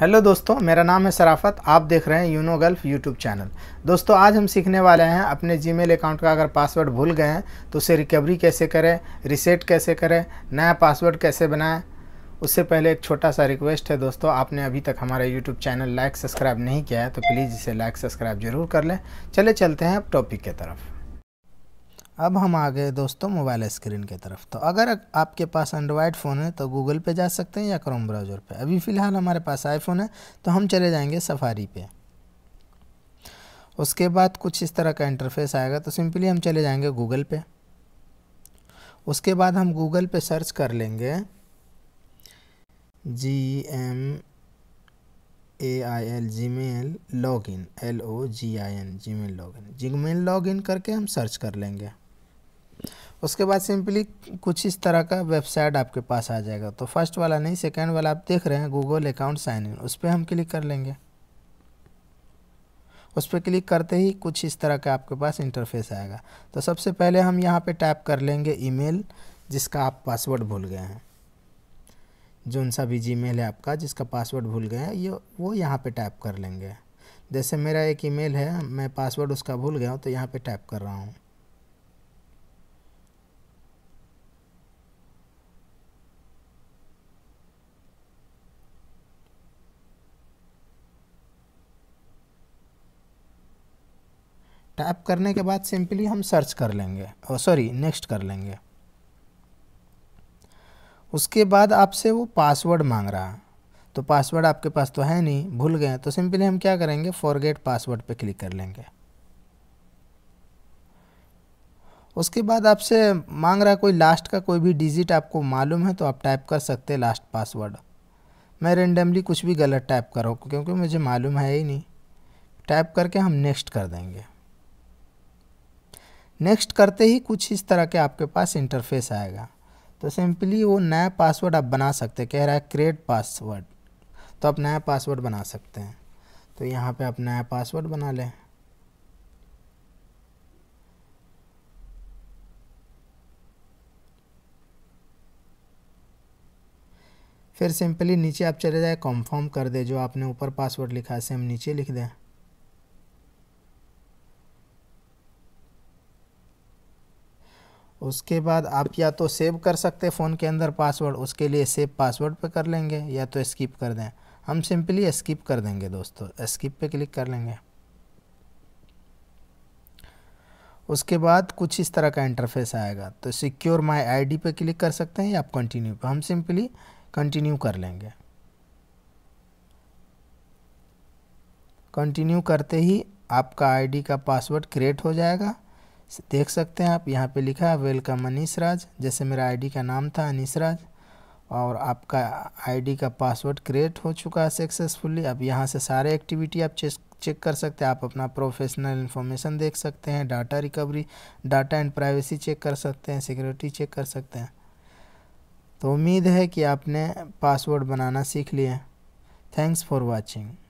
hello दोस्तों मेरा नाम है सराफत आप देख रहे हैं यूनो गल्फ यूट्यूब चैनल दोस्तों आज हम सीखने वाले हैं अपने जीमेल अकाउंट का अगर पासवर्ड भूल गए हैं तो उसे रिकवरी कैसे करें रिसेट कैसे करें नया पासवर्ड कैसे बनाएं उससे पहले एक छोटा सा रिक्वेस्ट है दोस्तों आपने अभी तक हमारा यूट्यूब चैनल लाइक सब्सक्राइब नहीं किया है तो प्लीज़ इसे लाइक सब्सक्राइब जरूर कर लें चले चलते हैं अब टॉपिक की तरफ अब हम आ गए दोस्तों मोबाइल स्क्रीन की तरफ तो अगर आपके पास एंड्रॉयड फ़ोन है तो गूगल पे जा सकते हैं या क्रोम ब्राउज़र पे अभी फ़िलहाल हमारे पास आईफोन है तो हम चले जाएंगे सफारी पे उसके बाद कुछ इस तरह का इंटरफेस आएगा तो सिंपली हम चले जाएंगे गूगल पे उसके बाद हम गूगल पे सर्च कर लेंगे G M A I L Gmail log in L O G I N Gmail log in Gmail log in करके हम सर्च कर लेंगे उसके बाद सिंपली कुछ इस तरह का वेबसाइट आपके पास आ जाएगा तो फर्स्ट वाला नहीं सेकेंड वाला आप देख रहे हैं गूगल अकाउंट साइन इन उस पर हम क्लिक कर लेंगे उस पर क्लिक करते ही कुछ इस तरह का आपके पास इंटरफेस आएगा तो सबसे पहले हम यहाँ पे टाइप कर लेंगे ईमेल जिसका आप पासवर्ड भूल गए हैं जो सा भी जी है आपका जिसका पासवर्ड भूल गए हैं ये वो यहाँ पे टाइप कर लेंगे जैसे मेरा एक ईमेल है मैं पासवर्ड उसका भूल गया हूँ तो यहाँ पे टाइप कर रहा हूँ टाइप करने के बाद सिंपली हम सर्च कर लेंगे सॉरी oh, नेक्स्ट कर लेंगे उसके बाद आपसे वो पासवर्ड मांग रहा है तो पासवर्ड आपके पास तो है नहीं भूल गए तो सिंपली हम क्या करेंगे फॉरगेट पासवर्ड पे क्लिक कर लेंगे उसके बाद आपसे मांग रहा कोई लास्ट का कोई भी डिजिट आपको मालूम है तो आप टाइप कर सकते हैं लास्ट पासवर्ड मैं रेंडमली कुछ भी गलत टाइप करो क्योंकि मुझे मालूम है ही नहीं टाइप करके हम नेक्स्ट कर देंगे नेक्स्ट करते ही कुछ इस तरह के आपके पास इंटरफेस आएगा तो सिंपली वो नया पासवर्ड आप बना सकते हैं कह रहा है क्रिएट पासवर्ड तो आप नया पासवर्ड बना सकते हैं तो यहाँ पे आप नया पासवर्ड बना लें फिर सिंपली नीचे आप चले जाए कंफर्म कर दे जो आपने ऊपर पासवर्ड लिखा है सेम नीचे लिख दें उसके बाद आप या तो सेव कर सकते फ़ोन के अंदर पासवर्ड उसके लिए सेव पासवर्ड पे कर लेंगे या तो स्किप कर दें हम सिंपली स्किप कर देंगे दोस्तों स्किप पे क्लिक कर लेंगे उसके बाद कुछ इस तरह का इंटरफेस आएगा तो सिक्योर माय आईडी पे क्लिक कर सकते हैं या आप कंटिन्यू हम सिंपली कंटिन्यू कर लेंगे कंटिन्यू करते ही आपका आईडी का पासवर्ड क्रिएट हो जाएगा देख सकते हैं आप यहाँ पे लिखा है वेलकम अनिस राज जैसे मेरा आईडी का नाम था अनिस राज और आपका आईडी का पासवर्ड क्रिएट हो चुका है सक्सेसफुली अब यहाँ से सारे एक्टिविटी आप चेस चेक कर सकते हैं आप अपना प्रोफेशनल इन्फॉर्मेशन देख सकते हैं data recovery data and privacy check कर सकते हैं सिक्योरिटी चेक कर सकते हैं तो उम्मीद है कि आपने पासवर्ड बनाना सीख लिया थैंक्स फॉर वॉचिंग